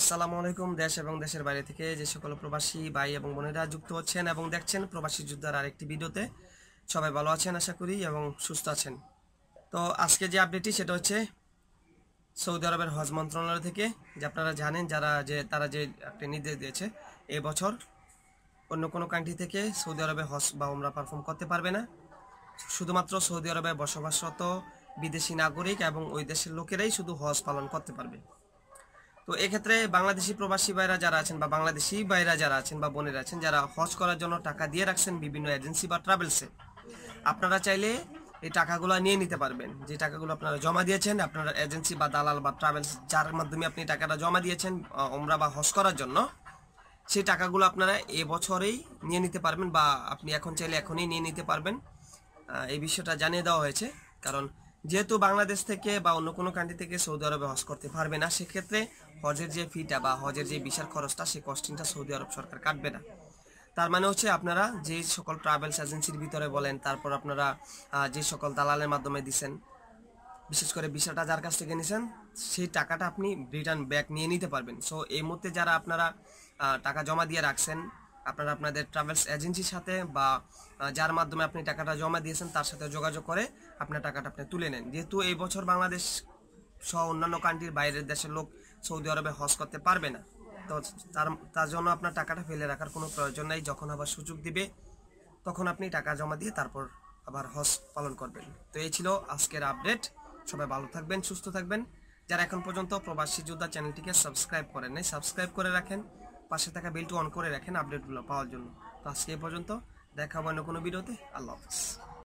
আসসালামু আলাইকুম দেশ এবং দেশের বাইরে থেকে যে সকল প্রবাসী ভাই এবং বোনেরা যুক্ত হচ্ছেন এবং দেখছেন প্রবাসী যুদ্ধার আরেকটি ভিডিওতে সবাই ভালো আছেন আশা করি এবং সুস্থ আছেন তো আজকে যে আপডেটটি সেটা হচ্ছে সৌদি আরবের হজ মন্ত্রণালয় থেকে যে আপনারা জানেন যারা যে তারা যে একটি নির্দেশ দিয়েছে এই বছর অন্য কোনো কান্ট্রি থেকে সৌদি আরবে হজ বা ওমরা পারফর্ম করতে পারবে না শুধুমাত্র সৌদি আরবে বসবাসরত বিদেশি নাগরিক এবং ওই দেশের লোকেরাই শুধু হজ পালন করতে পারবে তো এক্ষেত্রে বাংলাদেশি প্রবাসী ভাইরা যারা আছেন বা বাংলাদেশি ভাইরা যারা আছেন বা বোনেরা আছেন যারা হজ করার জন্য টাকা দিয়ে রাখছেন বিভিন্ন এজেন্সি বা ট্রাভেলসে আপনারা চাইলে এই টাকাগুলো নিয়ে নিতে পারবেন যে টাকাগুলো আপনারা জমা দিয়েছেন আপনার এজেন্সি বা দালাল বা ট্রাভেলস যার মাধ্যমে আপনি টাকাটা জমা দিয়েছেন ওমরা বা হজ করার জন্য সেই টাকাগুলো আপনারা এবছরেই নিয়ে নিতে পারবেন বা আপনি এখন চাইলে এখনই নিয়ে নিতে পারবেন এই বিষয়টা জানিয়ে দেওয়া হয়েছে কারণ যেহেতু বাংলাদেশ থেকে বা অন্য কোনো কান্ট্রি থেকে সৌদি আরবে হজ করতে পারবে না সেক্ষেত্রে হজের যে ফিটা বা হজের যে বিশাল খরচটা সেই কস্টিংটা সৌদি আরব সরকার কাটবে না তার মানে হচ্ছে আপনারা যে সকল ট্রাভেলস এজেন্সির ভিতরে বলেন তারপর আপনারা যে সকল দালালের মাধ্যমে দিচ্ছেন বিশেষ করে ভিসাটা যার কাছ থেকে নিয়েছেন সেই টাকাটা আপনি রিটার্ন ব্যাক নিয়ে নিতে পারবেন সো এই মুহূর্তে যারা আপনারা টাকা জমা দিয়ে রাখছেন আপনারা আপনাদের ট্রাভেলস এজেন্সির সাথে বা যার মাধ্যমে আপনি টাকাটা জমা দিয়েছেন তার সাথে যোগাযোগ করে আপনার টাকাটা আপনি তুলে নেন যেহেতু এই বছর বাংলাদেশ সহ অন্যান্য কান্ট্রির বাইরের দেশের লোক সৌদি আরবে হজ করতে পারবে না তো তার তার জন্য আপনার টাকাটা ফেলে রাখার কোনো প্রয়োজন নাই যখন আবার সুযোগ দিবে তখন আপনি টাকা জমা দিয়ে তারপর আবার হজ পালন করবেন তো এই ছিল আজকের আপডেট সবাই ভালো থাকবেন সুস্থ থাকবেন যারা এখন পর্যন্ত প্রবাসী যোদ্ধা চ্যানেলটিকে সাবস্ক্রাইব করেন নাই সাবস্ক্রাইব করে রাখেন পাশে থাকা বেলটি অন করে রাখেন আপডেটগুলো পাওয়ার জন্য তো আজকে এ পর্যন্ত দেখা হবে অন্য কোনো ভিডিওতে আল্লাহ হাফিজ